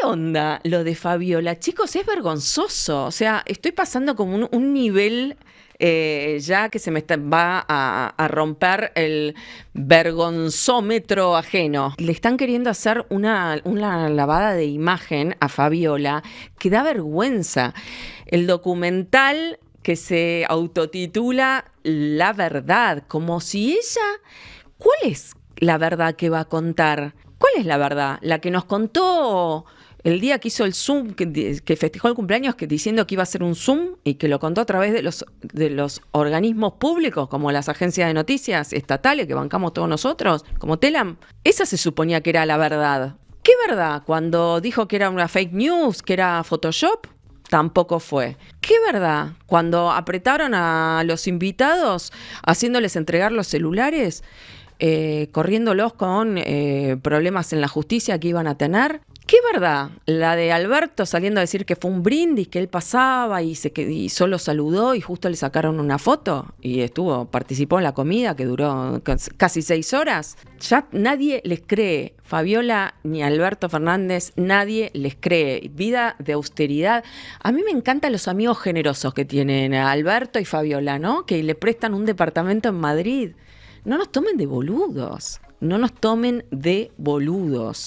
¿Qué onda lo de Fabiola? Chicos, es vergonzoso. O sea, estoy pasando como un, nivel eh, ya que se me va a, romper el vergonzómetro ajeno. Le están queriendo hacer una, una lavada de imagen a Fabiola que da vergüenza. El documental que se autotitula La verdad, como si ella... ¿Cuál es la verdad que va a contar? ¿Cuál es la verdad? ¿La que nos contó el día que hizo el Zoom, que, festejó el cumpleaños, que diciendo que iba a ser un Zoom y que lo contó a través de los, de los organismos públicos, como las agencias de noticias estatales que bancamos todos nosotros, como Telam? Esa se suponía que era la verdad. ¿Qué verdad? Cuando dijo que era una fake news, que era Photoshop, tampoco fue. ¿Qué verdad? Cuando apretaron a los invitados haciéndoles entregar los celulares, eh, corriéndolos con eh, problemas en la justicia que iban a tener. ¿Qué verdad? La de Alberto saliendo a decir que fue un brindis, que él pasaba y, solo saludó y justo le sacaron una foto y estuvo, participó en la comida que duró casi seis horas. Ya nadie les cree, Fabiola ni Alberto Fernández, nadie les cree. Vida de austeridad. A mí me encantan los amigos generosos que tienen Alberto y Fabiola, ¿no? Que le prestan un departamento en Madrid no nos tomen de boludos, no nos tomen de boludos.